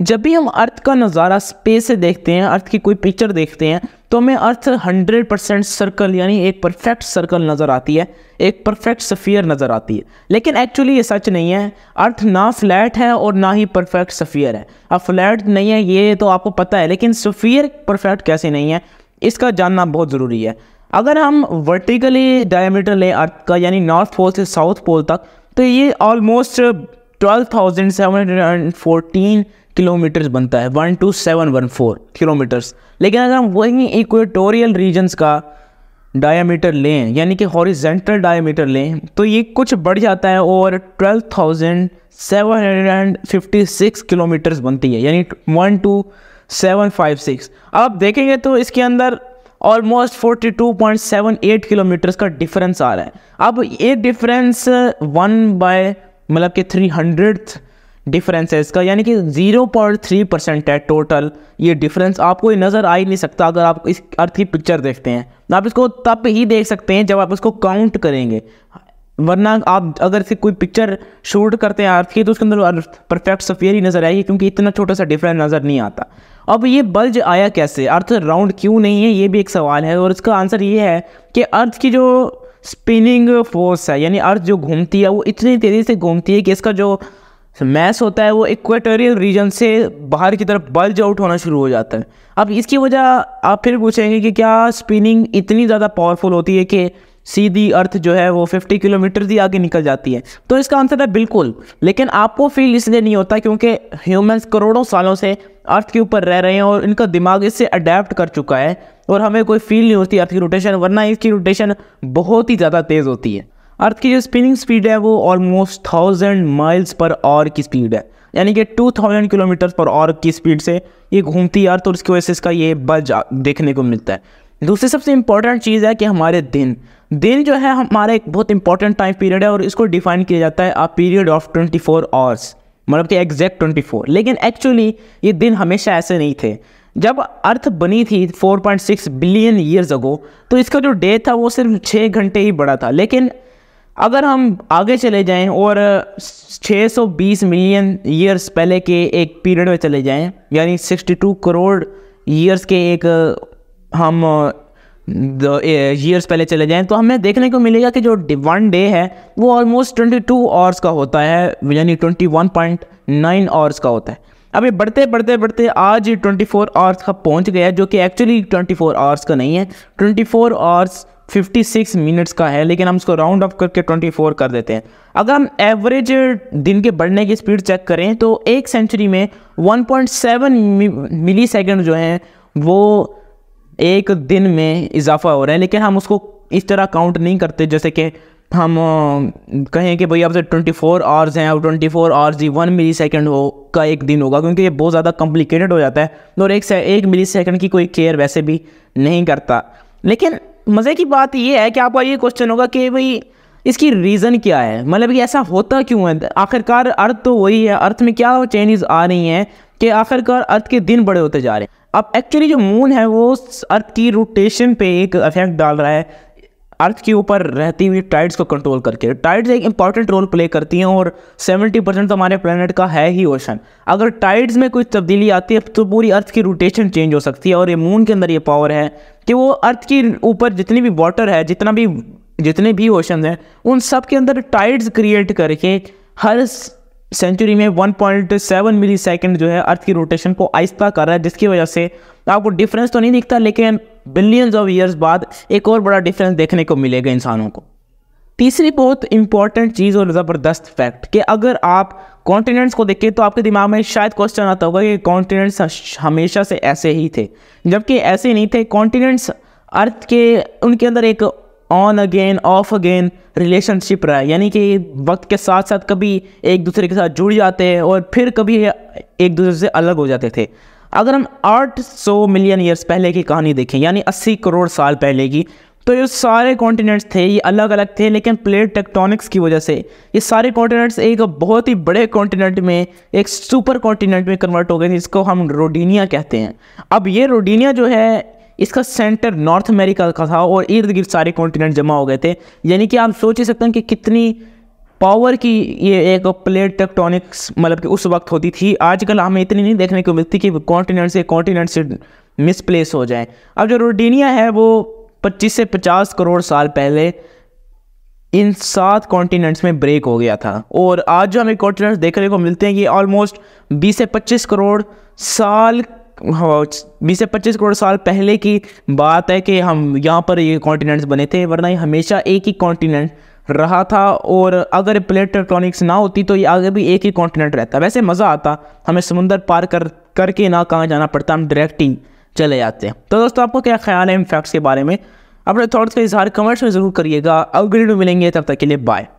जब भी हम अर्थ का नज़ारा स्पेस से देखते हैं अर्थ की कोई पिक्चर देखते हैं तो हमें अर्थ 100 परसेंट सर्कल यानी एक परफेक्ट सर्कल नज़र आती है एक परफेक्ट सफ़ियर नज़र आती है लेकिन एक्चुअली ये सच नहीं है अर्थ ना फ्लैट है और ना ही परफेक्ट सफ़ियर है अब फ्लैट नहीं है ये तो आपको पता है लेकिन सफ़ियर परफेक्ट कैसे नहीं है इसका जानना बहुत ज़रूरी है अगर हम वर्टिकली डायमीटर लें अर्थ का यानी नॉर्थ पोल से साउथ पोल तक तो ये almost twelve thousand seven hundred and fourteen kilometres बनता है one two seven one four kilometres लेकिन अगर हम वहीं इक्वेटोरियल रीजन्स का डायामीटर लें यानी कि हॉरिजेंटल डायामीटर लें तो ये कुछ बढ़ जाता है और twelve thousand seven hundred and fifty six kilometres बनती है यानी one two seven five six अब आप देखेंगे तो इसके अंदर almost forty two point seven eight kilometres का डिफरेंस आ रहा है अब ये डिफरेंस वन बाय मतलब कि थ्री हंड्रेड डिफरेंसेस का यानी कि 0.3 परसेंट है टोटल ये डिफरेंस आपको नज़र आ ही नहीं सकता अगर आप इस अर्थ की पिक्चर देखते हैं तो आप इसको तब ही देख सकते हैं जब आप इसको काउंट करेंगे वरना आप अगर से कोई पिक्चर शूट करते हैं अर्थ की तो उसके अंदर परफेक्ट सफ़ेयर ही नज़र आएगी क्योंकि इतना छोटा सा डिफरेंस नज़र नहीं आता अब ये बल्ज आया कैसे अर्थ राउंड क्यों नहीं है ये भी एक सवाल है और इसका आंसर ये है कि अर्थ की जो स्पिनिंग फोर्स है यानी अर्थ जो घूमती है वो इतनी तेज़ी से घूमती है कि इसका जो मैस होता है वो इक्वेटोरियल रीजन से बाहर की तरफ बल्ज आउट होना शुरू हो जाता है अब इसकी वजह आप फिर पूछेंगे कि क्या स्पिनिंग इतनी ज़्यादा पावरफुल होती है कि सीधी अर्थ जो है वो 50 किलोमीटर ही आगे निकल जाती है तो इसका आंसर है बिल्कुल लेकिन आपको फील इसलिए नहीं होता क्योंकि ह्यूमंस करोड़ों सालों से अर्थ के ऊपर रह रहे हैं और इनका दिमाग इससे अडेप्ट कर चुका है और हमें कोई फील नहीं होती अर्थ की रोटेशन वरना इसकी रोटेशन बहुत ही ज़्यादा तेज़ होती है अर्थ की जो स्पिनिंग स्पीड है वो almost thousand miles per hour की स्पीड है यानी कि two thousand kilometre per hour की स्पीड से ये घूमती है अर्थ और उसकी वजह से इसका ये बज देखने को मिलता है दूसरी सबसे इंपॉर्टेंट चीज़ है कि हमारे दिन दिन जो है हमारा एक बहुत इंपॉर्टेंट टाइम पीरियड है और इसको डिफाइन किया जाता है a period of twenty four hours मतलब कि एग्जैक्ट फोर लेकिन एक्चुअली ये दिन हमेशा ऐसे नहीं थे जब अर्थ बनी थी 4.6 बिलियन ईयर्स अगो तो इसका जो डे था वो सिर्फ छः घंटे ही बड़ा था लेकिन अगर हम आगे चले जाएं और 620 मिलियन ईयर्स पहले के एक पीरियड में चले जाएं यानी 62 करोड़ ईयर्स के एक हम ईयर्स पहले चले जाएं तो हमें देखने को मिलेगा कि जो वन डे है वो ऑलमोस्ट 22 आवर्स का होता है यानी 21.9 आवर्स का होता है अब ये बढ़ते बढ़ते बढ़ते आज फोर आवर्स का पहुंच गया जो कि एक्चुअली 24 आवर्स का नहीं है 24 आवर्स 56 मिनट्स का है लेकिन हम इसको राउंड ऑफ करके 24 कर देते हैं अगर हम एवरेज दिन के बढ़ने की स्पीड चेक करें तो एक सेंचुरी में 1.7 मिली सेकेंड जो हैं वो एक दिन में इजाफा हो रहा है लेकिन हम उसको इस तरह काउंट नहीं करते जैसे कि हम कहें कि भाई अब से ट्वेंटी फोर आवर्स हैं अब ट्वेंटी फोर आवर्स ही वन मिली सेकेंड हो का एक दिन होगा क्योंकि ये बहुत ज़्यादा कॉम्प्लिकेटेड हो जाता है और एक से एक मिली सेकेंड की कोई केयर वैसे भी नहीं करता लेकिन मज़े की बात ये है कि आपका ये क्वेश्चन होगा कि भाई इसकी रीज़न क्या है मतलब कि ऐसा होता क्यों है आखिरकार अर्थ तो वही है अर्थ में क्या चेंजेस आ रही हैं कि आखिरकार अर्थ के दिन बड़े होते जा रहे हैं अब एक्चुअली जो मून है वो अर्थ की रोटेशन पे एक इफेक्ट डाल रहा है अर्थ के ऊपर रहती हुई टाइड्स को कंट्रोल करके टाइड्स एक इंपॉर्टेंट रोल प्ले करती हैं और 70 परसेंट तो हमारे प्लानट का है ही ओशन अगर टाइड्स में कोई तब्दीली आती है तो पूरी अर्थ की रोटेशन चेंज हो सकती है और ये मून के अंदर ये पावर है कि वो अर्थ के ऊपर जितनी भी वाटर है जितना भी जितने भी ओशन हैं उन सब के अंदर टाइड्स क्रिएट करके हर सेंचुरी में 1.7 मिली सेकेंड जो है अर्थ की रोटेशन को आहिस्ता कर रहा है जिसकी वजह से आपको डिफरेंस तो नहीं दिखता लेकिन बिलियंस ऑफ ईयर्स बाद एक और बड़ा डिफरेंस देखने को मिलेगा इंसानों को तीसरी बहुत इंपॉर्टेंट चीज़ और ज़बरदस्त फैक्ट कि अगर आप कॉन्टिनेंट्स को देखें तो आपके दिमाग में शायद क्वेश्चन आता होगा कि कॉन्टिनेंट्स हमेशा से ऐसे ही थे जबकि ऐसे नहीं थे कॉन्टिनेंट्स अर्थ के उनके अंदर एक on again off again relationship रहा यानी कि वक्त के साथ साथ कभी एक दूसरे के साथ जुड़ जाते हैं और फिर कभी एक दूसरे से अलग हो जाते थे अगर हम 800 मिलियन ईयर्स पहले की कहानी देखें यानी 80 करोड़ साल पहले की तो ये सारे कॉन्टिनेंट्स थे ये अलग अलग थे लेकिन प्लेट टेक्टोनिक्स की वजह से ये सारे कॉन्टिनेंट्स एक बहुत ही बड़े कॉन्टिनेंट में एक सुपर कॉन्टिनेंट में कन्वर्ट हो गए थे जिसको हम रोडीनिया कहते हैं अब ये रोडीनिया जो है इसका सेंटर नॉर्थ अमेरिका का था और इर्द गिर्द सारे कॉन्टिनेंट जमा हो गए थे यानी कि आप सोच ही सकते हैं कि कितनी पावर की ये एक प्लेट टेक्टोनिक्स मतलब कि उस वक्त होती थी आजकल हमें इतनी नहीं देखने को मिलती कि कॉन्टिनेंट से कॉन्टिनेंट से मिसप्लेस हो जाए अब जो रोडीनिया है वो 25 से 50 करोड़ साल पहले इन सात कॉन्टिनेंट्स में ब्रेक हो गया था और आज जो हमें कॉन्टिनेंट्स देखने को मिलते हैं ये ऑलमोस्ट 20 से 25 करोड़ साल हाँ, बीस से पच्चीस करोड़ साल पहले की बात है कि हम यहाँ पर ये कॉन्टिनेंट्स बने थे वरना ये हमेशा एक ही कॉन्टिनेंट रहा था और अगर प्लेट ना होती तो ये आगे भी एक ही कॉन्टिनेंट रहता वैसे मज़ा आता हमें समुंदर पार कर करके ना कहाँ जाना पड़ता हम डायरेक्ट ही चले जाते हैं तो दोस्तों आपको क्या ख्याल है इन फैक्ट्स के बारे में अपने थॉट्स का इजहार कमेंट्स में ज़रूर करिएगा अगले वीडियो मिलेंगे तब तक के लिए बाय